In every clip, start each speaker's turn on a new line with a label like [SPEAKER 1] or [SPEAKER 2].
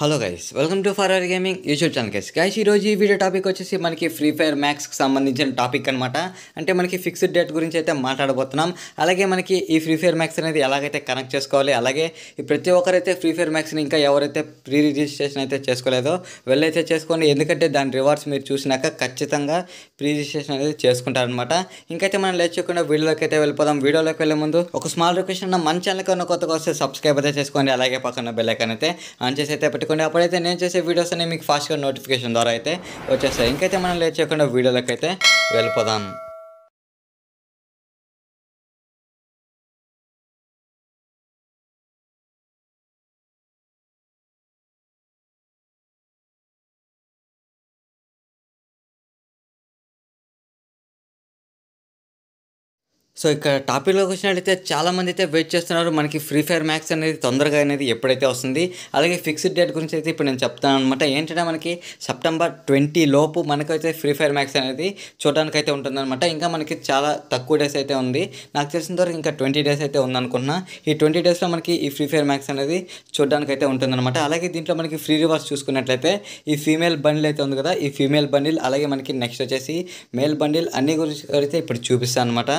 [SPEAKER 1] hello guys welcome to for our gaming YouTube channel guys guys ఈరోజు ఈ video topic వచ్చేసి మనకి free fire మ్యాక్స్కి సంబంధించిన టాపిక్ అనమాట అంటే మనకి ఫిక్స్డ్ డేట్ గురించి అయితే మాట్లాడబోతున్నాం అలాగే మనకి ఈ ఫ్రీ ఫైర్ మ్యాక్స్ అనేది ఎలాగైతే కనెక్ట్ చేసుకోవాలి అలాగే ఈ ప్రతి ఒక్కరైతే ఫ్రీ ఫైర్ మ్యాక్స్ని ఇంకా ఎవరైతే ప్రీ రిజిస్ట్రేషన్ అయితే చేసుకోలేదో వెళ్ళైతే చేసుకోండి ఎందుకంటే దాని రివార్డ్స్ మీరు చూసినాక ఖచ్చితంగా ప్రీ రిజిస్ట్రేషన్ అనేది చేసుకుంటారనమాట ఇంకైతే మనం లేచకుండా వీడియోలోకి అయితే వెళ్ళిపోదాం వీడియోలోకి వెళ్ళే ముందు ఒక స్మాల్ రిక్వెస్ట్ ఉన్న మన ఛానల్కి ఉన్న కొత్తగా వస్తే సబ్స్క్రైబ్ అయితే చేసుకోండి అలాగే పక్కన బెల్ ఐకాన్ అయితే ఆన్ చేసి అయితే పెట్టుకోండి అప్పుడైతే నేను చేసే వీడియోస్ అనేవి మీకు ఫాస్ట్గా నోటిఫికేషన్ ద్వారా అయితే వచ్చేస్తాయి ఇంకైతే మనం లేట్ చేయకుండా వీడియోలకైతే వెళ్ళిపోదాం సో ఇక్కడ టాపిక్లోకి వచ్చినట్లయితే చాలామంది అయితే వెయిట్ చేస్తున్నారు మనకి ఫ్రీ ఫైర్ మ్యాక్స్ అనేది తొందరగా అనేది ఎప్పుడైతే వస్తుంది అలాగే ఫిక్స్డ్ డేట్ గురించి అయితే ఇప్పుడు నేను చెప్తాను అనమాట ఏంటంటే మనకి సెప్టెంబర్ ట్వంటీ లోపు మనకైతే ఫ్రీ ఫైర్ మ్యాక్స్ అనేది చూడడానికైతే ఉంటుందన్నమాట ఇంకా మనకి చాలా తక్కువ డేస్ అయితే ఉంది నాకు తెలిసిన వరకు ఇంకా ట్వంటీ డేస్ అయితే అనుకుంటున్నా ఈ ట్వంటీ డేస్లో మనకి ఈ ఫ్రీ ఫైర్ మ్యాక్స్ అనేది చూడడానికైతే ఉంటుందన్నమాట అలాగే దీంట్లో మనకి ఫ్రీ రివర్స్ చూసుకున్నట్లయితే ఈ ఫీమేల్ బండిల్ అయితే ఉంది కదా ఈ ఫీమేల్ బండిల్ అలాగే మనకి నెక్స్ట్ వచ్చేసి మేల్ బండిల్ అన్ని గురించి అయితే ఇప్పుడు చూపిస్తాను అనమాట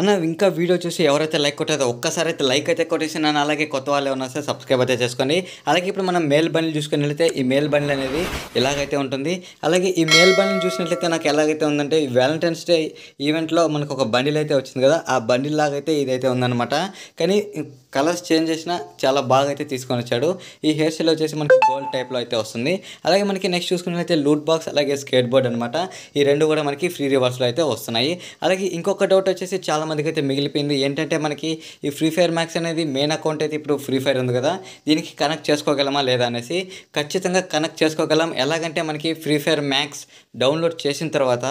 [SPEAKER 1] అన్న ఇంకా వీడియో చూసి ఎవరైతే లైక్ కొట్టారో ఒక్కసారి అయితే లైక్ అయితే కొట్టేసిన అలాగే కొత్త వాళ్ళు ఏమైనా సరే సబ్స్క్రైబ్ అయితే చేసుకోండి అలాగే ఇప్పుడు మనం మేల్ బండ్లు చూసుకుని వెళ్తే ఈ మేల్ బండ్లు అనేది ఎలాగైతే ఉంటుంది అలాగే ఈ మేల్ బండ్లు చూసినట్లయితే నాకు ఎలాగైతే ఉందంటే ఈ వ్యాలంటైన్స్ డే ఈవెంట్లో మనకు ఒక బండిల్ అయితే వచ్చింది కదా ఆ బండిల్ లాగైతే ఇదైతే ఉందన్నమాట కానీ కలర్స్ చేంజ్ చేసినా చాలా బాగా అయితే తీసుకొని వచ్చాడు ఈ హెయిర్ స్టైల్ వచ్చేసి మనకి గోల్డ్ టైప్లో అయితే వస్తుంది అలాగే మనకి నెక్స్ట్ చూసుకున్నట్లయితే లూట్ బాక్స్ అలాగే స్కేట్ బోర్డ్ అనమాట ఈ రెండు కూడా మనకి ఫ్రీ రివర్స్లో అయితే వస్తున్నాయి అలాగే ఇంకొక డౌట్ వచ్చేసి చాలా చాలామందికి అయితే మిగిలిపోయింది ఏంటంటే మనకి ఈ ఫ్రీ ఫైర్ మ్యాక్స్ అనేది మెయిన్ అకౌంట్ అయితే ఇప్పుడు ఫ్రీ ఫైర్ ఉంది కదా దీనికి కనెక్ట్ చేసుకోగలమా లేదా అనేసి ఖచ్చితంగా కనెక్ట్ చేసుకోగలం ఎలాగంటే మనకి ఫ్రీ ఫైర్ మ్యాక్స్ డౌన్లోడ్ చేసిన తర్వాత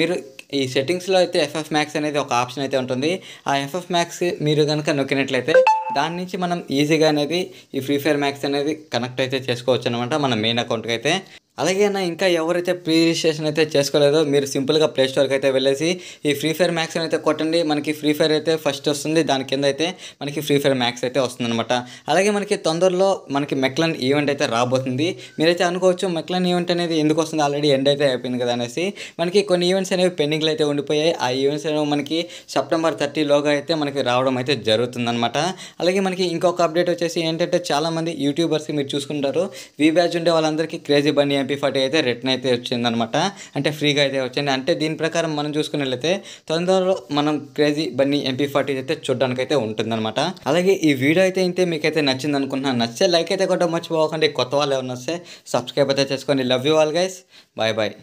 [SPEAKER 1] మీరు ఈ సెట్టింగ్స్లో అయితే ఎఫ్ఎఫ్ మ్యాక్స్ అనేది ఒక ఆప్షన్ అయితే ఉంటుంది ఆ ఎఫ్ఎఫ్ మ్యాక్స్ మీరు కనుక నొక్కినట్లయితే దాని నుంచి మనం ఈజీగా అనేది ఈ ఫ్రీ ఫైర్ మ్యాక్స్ అనేది కనెక్ట్ అయితే చేసుకోవచ్చు అనమాట మన మెయిన్ అకౌంట్కి అయితే అలాగే నా ఇంకా ఎవరైతే ప్రీ రిజిస్ట్రేషన్ అయితే చేసుకోలేదో మీరు సింపుల్గా ప్లే స్టోర్కి అయితే వెళ్ళేసి ఈ ఫ్రీ ఫైర్ మ్యాక్స్ అయితే కొట్టండి మనకి ఫ్రీ ఫైర్ అయితే ఫస్ట్ వస్తుంది దాని కింద అయితే మనకి ఫ్రీ ఫైర్ మ్యాక్స్ అయితే వస్తుందన్నమాట అలాగే మనకి తొందరలో మనకి మెక్లన్ ఈవెంట్ అయితే రాబోతుంది మీరైతే అనుకోవచ్చు మెక్లన్ ఈవెంట్ అనేది ఎందుకు వస్తుంది ఆల్రెడీ ఎండ్ అయితే అయిపోయింది కదా అనేసి మనకి కొన్ని ఈవెంట్స్ అనేవి పెండింగ్లు అయితే ఉండిపోయాయి ఆ ఈవెంట్స్ అనేవి మనకి సెప్టెంబర్ థర్టీలోగా అయితే మనకి రావడం అయితే జరుగుతుందన్నమాట అలాగే మనకి ఇంకొక అప్డేట్ వచ్చేసి ఏంటంటే చాలామంది యూట్యూబర్స్కి మీరు చూసుకుంటారు వీ బ్యాచ్ ఉండే వాళ్ళందరికీ క్రేజీ బండి ఎంపీ ఫార్టీ అయితే రిటర్న్ అయితే వచ్చిందనమాట అంటే ఫ్రీగా అయితే వచ్చింది అంటే దీని ప్రకారం మనం చూసుకున్నట్లయితే తొందరలో మనం క్రేజీ బన్నీ ఎంపీ ఫార్టీ అయితే చూడడానికి అయితే ఉంటుందన్నమాట అలాగే ఈ వీడియో అయితే ఇంతే మీకైతే నచ్చింది అనుకుంటున్నాను నచ్చే లైక్ అయితే కూడా మర్చిపోకండి కొత్త వాళ్ళు ఎవరినొస్తే సబ్స్క్రైబ్ అయితే చేసుకోండి love you all guys bye bye